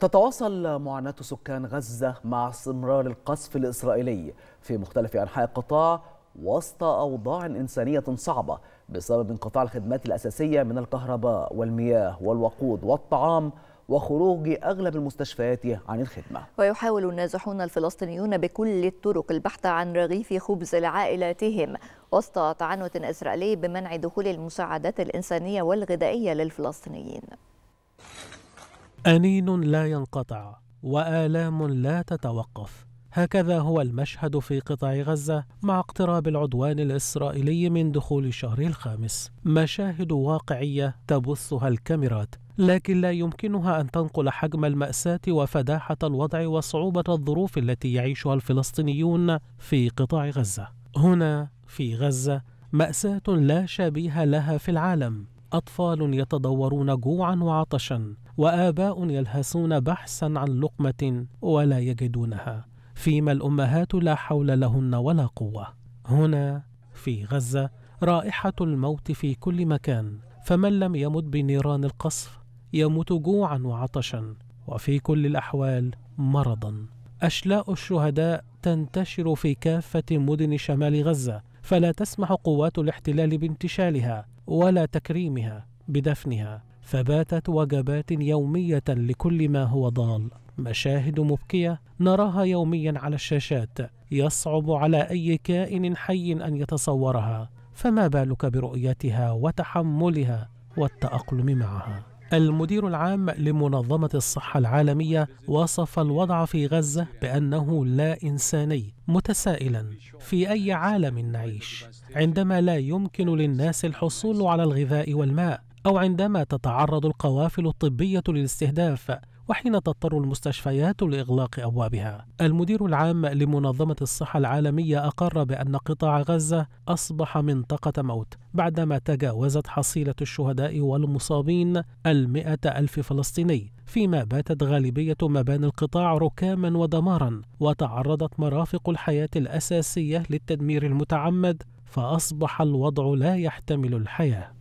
تتواصل معاناة سكان غزة مع استمرار القصف الإسرائيلي في مختلف أنحاء القطاع وسط أوضاع إنسانية صعبة بسبب انقطاع الخدمات الأساسية من الكهرباء والمياه والوقود والطعام وخروج أغلب المستشفيات عن الخدمة ويحاول النازحون الفلسطينيون بكل الطرق البحث عن رغيف خبز لعائلاتهم وسط تعنت إسرائيلي بمنع دخول المساعدات الإنسانية والغذائية للفلسطينيين أنين لا ينقطع وآلام لا تتوقف هكذا هو المشهد في قطاع غزة مع اقتراب العدوان الإسرائيلي من دخول الشهر الخامس مشاهد واقعية تبثها الكاميرات لكن لا يمكنها أن تنقل حجم المأساة وفداحة الوضع وصعوبة الظروف التي يعيشها الفلسطينيون في قطاع غزة هنا في غزة مأساة لا شبيه لها في العالم أطفال يتضورون جوعا وعطشا وآباء يلهثون بحثا عن لقمة ولا يجدونها فيما الأمهات لا حول لهن ولا قوة هنا في غزة رائحة الموت في كل مكان فمن لم يمت بنيران القصف يموت جوعا وعطشا وفي كل الأحوال مرضا أشلاء الشهداء تنتشر في كافة مدن شمال غزة فلا تسمح قوات الاحتلال بانتشالها ولا تكريمها بدفنها فباتت وجبات يومية لكل ما هو ضال مشاهد مبكية نراها يوميا على الشاشات يصعب على أي كائن حي أن يتصورها فما بالك برؤيتها وتحملها والتأقلم معها المدير العام لمنظمة الصحة العالمية وصف الوضع في غزة بأنه لا إنساني متسائلا في أي عالم نعيش عندما لا يمكن للناس الحصول على الغذاء والماء أو عندما تتعرض القوافل الطبية للاستهداف وحين تضطر المستشفيات لإغلاق أبوابها. المدير العام لمنظمة الصحة العالمية أقر بأن قطاع غزة أصبح منطقة موت بعدما تجاوزت حصيلة الشهداء والمصابين المئة ألف فلسطيني فيما باتت غالبية مباني القطاع ركاما ودمارا وتعرضت مرافق الحياة الأساسية للتدمير المتعمد فأصبح الوضع لا يحتمل الحياة